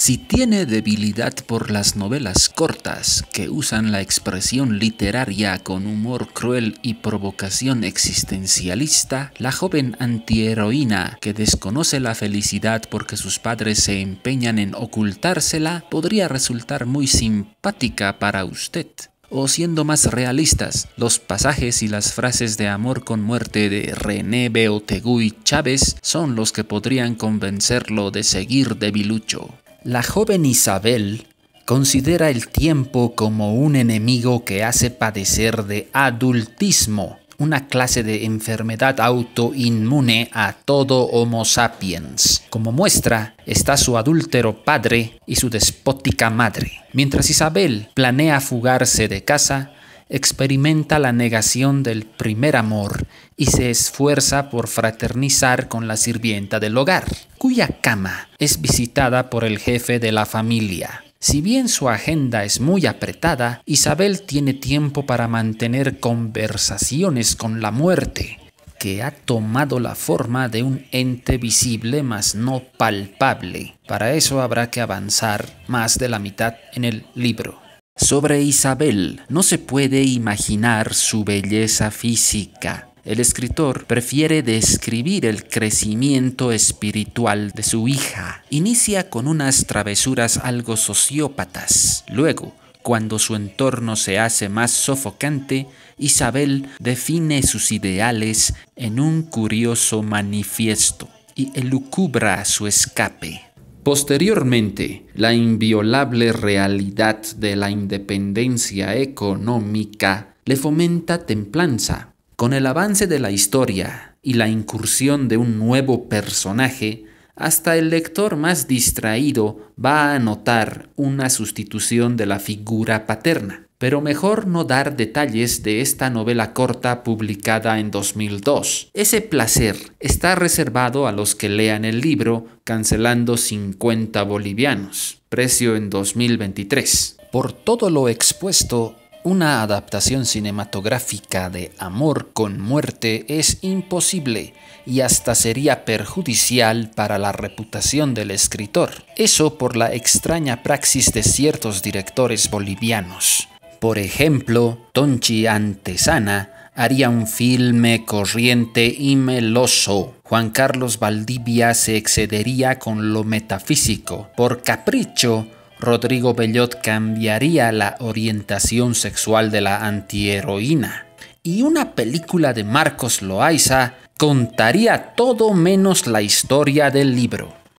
Si tiene debilidad por las novelas cortas, que usan la expresión literaria con humor cruel y provocación existencialista, la joven antiheroína, que desconoce la felicidad porque sus padres se empeñan en ocultársela, podría resultar muy simpática para usted. O siendo más realistas, los pasajes y las frases de amor con muerte de René Beotegui Chávez son los que podrían convencerlo de seguir debilucho. La joven Isabel considera el tiempo como un enemigo que hace padecer de adultismo, una clase de enfermedad autoinmune a todo Homo sapiens. Como muestra está su adúltero padre y su despótica madre. Mientras Isabel planea fugarse de casa, experimenta la negación del primer amor y se esfuerza por fraternizar con la sirvienta del hogar, cuya cama es visitada por el jefe de la familia. Si bien su agenda es muy apretada, Isabel tiene tiempo para mantener conversaciones con la muerte, que ha tomado la forma de un ente visible mas no palpable. Para eso habrá que avanzar más de la mitad en el libro. Sobre Isabel no se puede imaginar su belleza física. El escritor prefiere describir el crecimiento espiritual de su hija. Inicia con unas travesuras algo sociópatas. Luego, cuando su entorno se hace más sofocante, Isabel define sus ideales en un curioso manifiesto y elucubra su escape. Posteriormente, la inviolable realidad de la independencia económica le fomenta templanza. Con el avance de la historia y la incursión de un nuevo personaje, hasta el lector más distraído va a notar una sustitución de la figura paterna pero mejor no dar detalles de esta novela corta publicada en 2002. Ese placer está reservado a los que lean el libro, cancelando 50 bolivianos, precio en 2023. Por todo lo expuesto, una adaptación cinematográfica de Amor con muerte es imposible y hasta sería perjudicial para la reputación del escritor, eso por la extraña praxis de ciertos directores bolivianos por ejemplo, Tonchi Antesana haría un filme corriente y meloso. Juan Carlos Valdivia se excedería con lo metafísico. Por capricho, Rodrigo Bellot cambiaría la orientación sexual de la antiheroína. Y una película de Marcos Loaiza contaría todo menos la historia del libro.